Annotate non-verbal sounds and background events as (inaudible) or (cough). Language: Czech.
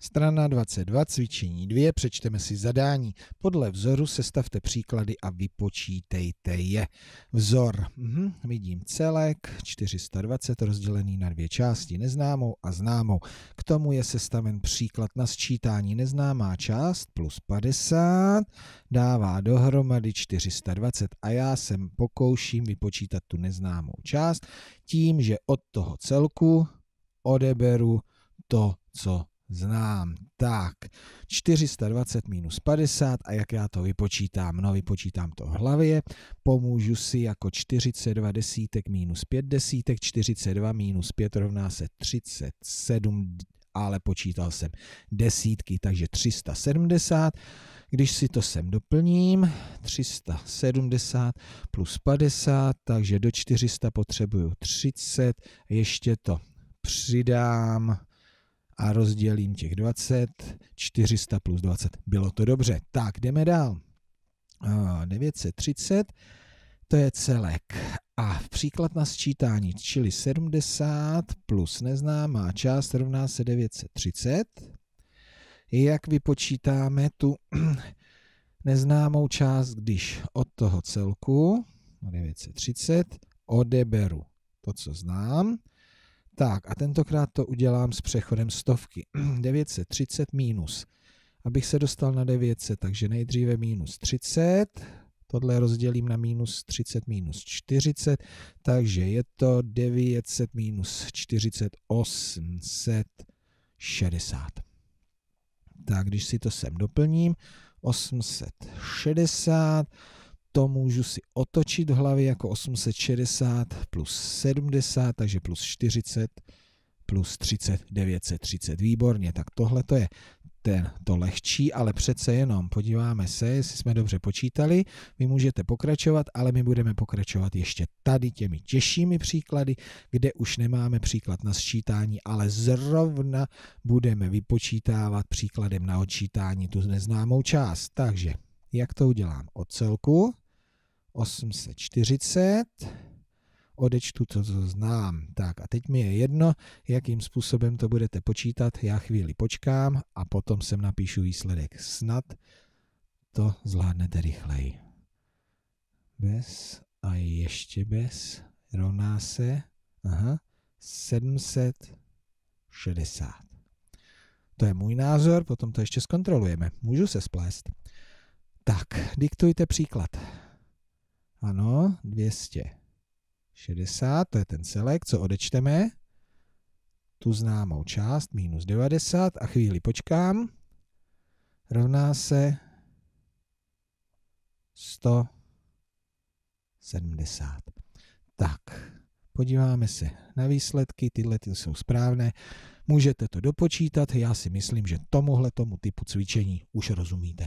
Strana 22, cvičení 2, přečteme si zadání. Podle vzoru sestavte příklady a vypočítejte je. Vzor. Mhm, vidím celek 420 rozdělený na dvě části, neznámou a známou. K tomu je sestaven příklad na sčítání neznámá část plus 50 dává dohromady 420 a já sem pokouším vypočítat tu neznámou část tím, že od toho celku odeberu to, co znám. Tak, 420 minus 50 a jak já to vypočítám? No, vypočítám to v hlavě, pomůžu si jako 42 desítek minus 5 desítek, 42 minus 5 rovná se 37, ale počítal jsem desítky, takže 370. Když si to sem doplním, 370 plus 50, takže do 400 potřebuju 30, ještě to přidám a rozdělím těch 20, 400 plus 20. Bylo to dobře. Tak, jdeme dál. 930, to je celek. A příklad na sčítání, čili 70 plus neznámá část rovná se 930. Jak vypočítáme tu (clears throat) neznámou část, když od toho celku 930 odeberu to, co znám, tak a tentokrát to udělám s přechodem stovky. 930 (clears throat) minus. Abych se dostal na 900, takže nejdříve minus 30. Tohle rozdělím na minus 30 minus 40, takže je to 900 minus 40, 860. Tak když si to sem doplním, 860 to můžu si otočit v hlavě jako 860 plus 70, takže plus 40 plus 30, 930. Výborně, tak tohle to je ten, to lehčí, ale přece jenom podíváme se, jestli jsme dobře počítali. Vy můžete pokračovat, ale my budeme pokračovat ještě tady těmi těžšími příklady, kde už nemáme příklad na sčítání, ale zrovna budeme vypočítávat příkladem na odčítání tu neznámou část. Takže jak to udělám od celku? 840. Odečtu to, co znám. Tak a teď mi je jedno, jakým způsobem to budete počítat. Já chvíli počkám a potom sem napíšu výsledek. Snad to zvládnete rychleji. Bez a ještě bez rovná se aha, 760. To je můj názor, potom to ještě zkontrolujeme. Můžu se splést. Tak, diktujte příklad. Ano, 260, to je ten celek, co odečteme. Tu známou část, minus 90 a chvíli počkám. Rovná se 170. Tak, podíváme se na výsledky, tyhle ty jsou správné. Můžete to dopočítat, já si myslím, že tomuhle tomu typu cvičení už rozumíte.